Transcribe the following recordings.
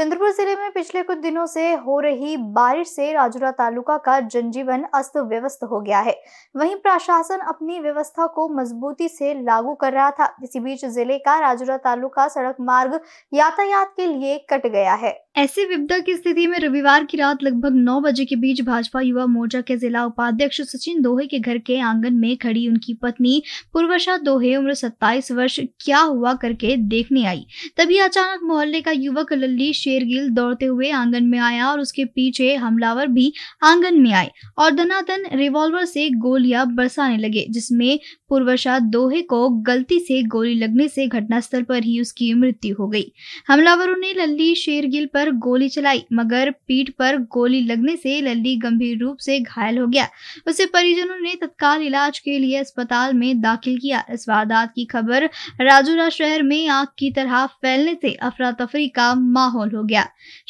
चंद्रपुर जिले में पिछले कुछ दिनों से हो रही बारिश से राजुरा तालुका का जनजीवन अस्त व्यवस्त हो गया है वहीं प्रशासन अपनी व्यवस्था को मजबूती से लागू कर रहा था इसी बीच जिले का राजुरा तालुका सड़क मार्ग यातायात के लिए कट गया है ऐसी विपदा की स्थिति में रविवार की रात लगभग 9 बजे के बीच भाजपा युवा मोर्चा के जिला उपाध्यक्ष सचिन दोहे के घर के आंगन में खड़ी उनकी पत्नी पूर्वशा दोहे उम्र 27 वर्ष क्या हुआ करके देखने आई तभी अचानक मोहल्ले का युवक लल्ली शेरगिल दौड़ते हुए आंगन में आया और उसके पीछे हमलावर भी आंगन में आए और धनाधन रिवॉल्वर से गोलियां बरसाने लगे जिसमे पूर्वशा दोहे को गलती से गोली लगने से घटनास्थल पर ही उसकी मृत्यु हो गई हमलावरों ने लल्ली शेरगिल पर पर गोली चलाई मगर पीठ पर गोली लगने से लल्ली गंभीर रूप से घायल हो गया उसे परिजनों ने तत्काल इलाज के लिए अस्पताल में दाखिल किया इस वारदात की खबर राजूरा शहर में आग की तरह फैलने से अफरा तफरी का माहौल हो गया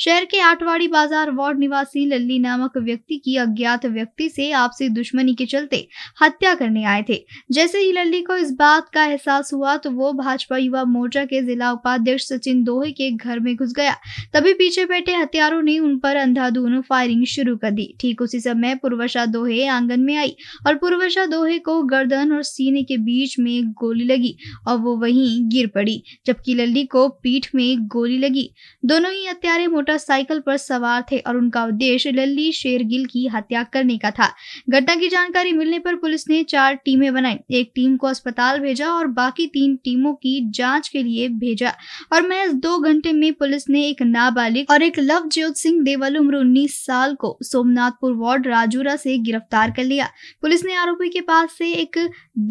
शहर के आठवाड़ी बाजार वार्ड निवासी लल्ली नामक व्यक्ति की अज्ञात व्यक्ति से आपसी दुश्मनी के चलते हत्या करने आए थे जैसे ही लल्ली को इस बात का एहसास हुआ तो वो भाजपा युवा मोर्चा के जिला उपाध्यक्ष सचिन दोहे के घर में घुस गया तभी पीछे बैठे हथियारों ने उन पर अंधाधुन फायरिंग शुरू कर दी ठीक उसी समय पूर्वशा दोहे आंगन में आई और पूर्वशा दोहे को गर्दन और सीने के बीच में गोली लगी और वो वहीं गिर पड़ी जबकि लल्ली को पीठ में गोली लगी दोनों ही हत्यारे मोटरसाइकिल पर सवार थे और उनका उद्देश्य लल्ली शेरगिल की हत्या करने का था घटना की जानकारी मिलने पर पुलिस ने चार टीमें बनाई एक टीम को अस्पताल भेजा और बाकी तीन टीमों की जांच के लिए भेजा और महज दो घंटे में पुलिस ने एक नाबालिग मलिक और एक लवजोत सिंह देवल उम्र उन्नीस साल को सोमनाथपुर वार्ड राजूरा से गिरफ्तार कर लिया पुलिस ने आरोपी के पास से एक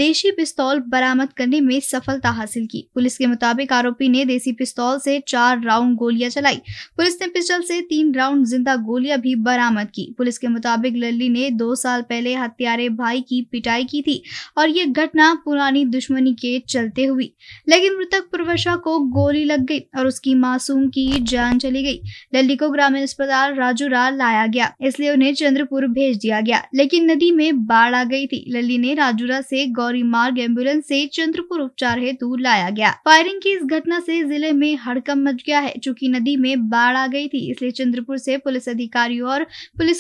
देशी पिस्तौल बरामद करने में सफलता हासिल की पुलिस के मुताबिक आरोपी ने देसी पिस्तौल से चार राउंड गोलियां चलाई पुलिस ने पिस्टल से तीन राउंड जिंदा गोलियां भी बरामद की पुलिस के मुताबिक लल्ली ने दो साल पहले हत्यारे भाई की पिटाई की थी और ये घटना पुरानी दुश्मनी के चलते हुई लेकिन मृतक पुरवशा को गोली लग गई और उसकी मासूम की जान चली गई गई लल्ली को ग्रामीण अस्पताल राल लाया गया इसलिए उन्हें चंद्रपुर भेज दिया गया लेकिन नदी में बाढ़ आ गई थी लल्ली ने राजूरा से गौरी मार्ग एम्बुलेंस से चंद्रपुर उपचार हेतु लाया गया फायरिंग की इस घटना से जिले में हड़कम मच गया है चूँकी नदी में बाढ़ आ गई थी इसलिए चंद्रपुर से पुलिस अधिकारियों और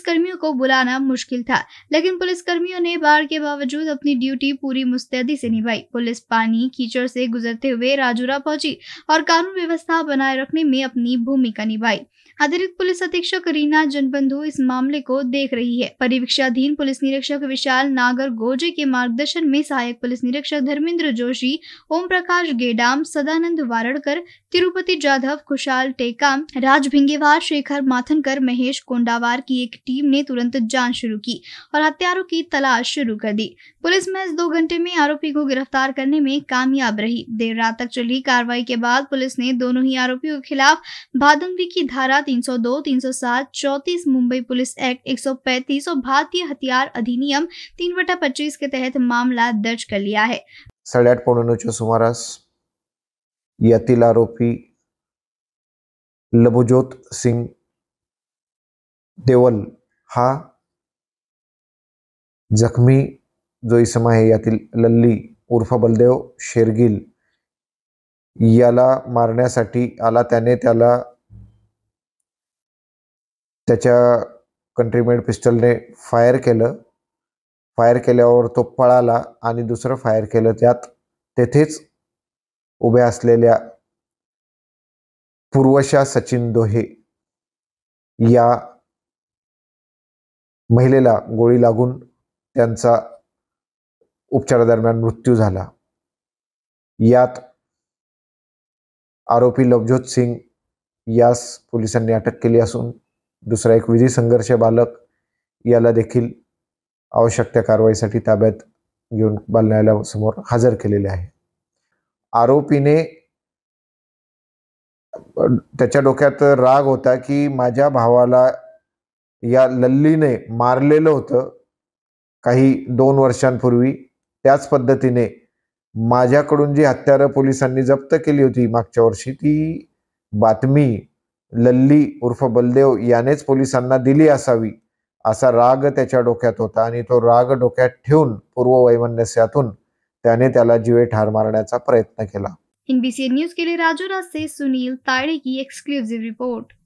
कर्मियों को बुलाना मुश्किल था लेकिन कर्मियों ने बाढ़ के बावजूद अपनी ड्यूटी पूरी मुस्तैदी से निभाई पुलिस पानी कीचड़ से गुजरते हुए राजूरा पहुंची और कानून व्यवस्था बनाए रखने में अपनी भूमिका निभाई कार्रवाई अतिरिक्त पुलिस अधीक्षक रीना जनबंधु इस मामले को देख रही है परिवीक्षाधीन पुलिस निरीक्षक विशाल नागर गोजे के मार्गदर्शन में सहायक पुलिस निरीक्षक धर्मेंद्र जोशी ओम प्रकाश गेडाम सदानंद वारड़कर तिरुपति जाधव खुशाल टेका राज भिंगेवार शेखर माथनकर महेश कोंडावार की एक टीम ने तुरंत जाँच शुरू की और हत्यारों की तलाश शुरू कर दी पुलिस महज दो घंटे में आरोपी को गिरफ्तार करने में कामयाब रही देर रात तक चली कार्रवाई के बाद पुलिस ने दोनों ही आरोपियों के खिलाफ भादुंगी की धारा 302, 307, 34 मुंबई पुलिस एक्ट 135 और भारतीय हथियार अधिनियम तीन बटा पच्चीस के तहत मामला दर्ज कर लिया है साढ़े आठ पौने नौच्या सुमारास आरोपी लभुजोत सिंह देवल हा जख्मी जो इसम है यातील लल्ली उर्फ बलदेव शेरगिल याला मारण्यासाठी आला त्याने त्याला त्याच्या कंट्रीमेड पिस्टलने फायर केलं फायर केल्यावर तो पळाला आणि दुसरं फायर केलं त्यात तेथेच उभ्या असलेल्या पूर्वशा सचिन दोहे या महिलेला गोळी लागून त्यांचा उपचारादरम्यान मृत्यू झाला यात आरोपी लवजोत सिंग यास पोलिसांनी अटक केली असून दुसरा एक विधी संघर्ष बालक याला देखील आवश्यक त्या कारवाईसाठी ताब्यात घेऊन बाल न्यायालयासमोर हजर केलेले आहे आरोपीने त्याच्या डोक्यात राग होता की माझ्या भावाला या लल्लीने मारलेलं होतं काही दोन वर्षांपूर्वी त्याच पद्धतीने माझ्याकडून जी हत्यारं पोलिसांनी जप्त केली होती मागच्या वर्षी ती बातमी लल्ली उर्फ बलदेव यानेच पोलिसांना दिली असावी असा राग त्याच्या डोक्यात होता आणि तो राग डोक्यात ठेवून पूर्व वैमनस्यातून त्याने त्याला जीवे ठार मारण्याचा प्रयत्न केला एनबीसी न्यूज के लिए राजू से सुनील ताड़े की एक्सक्लूसिव रिपोर्ट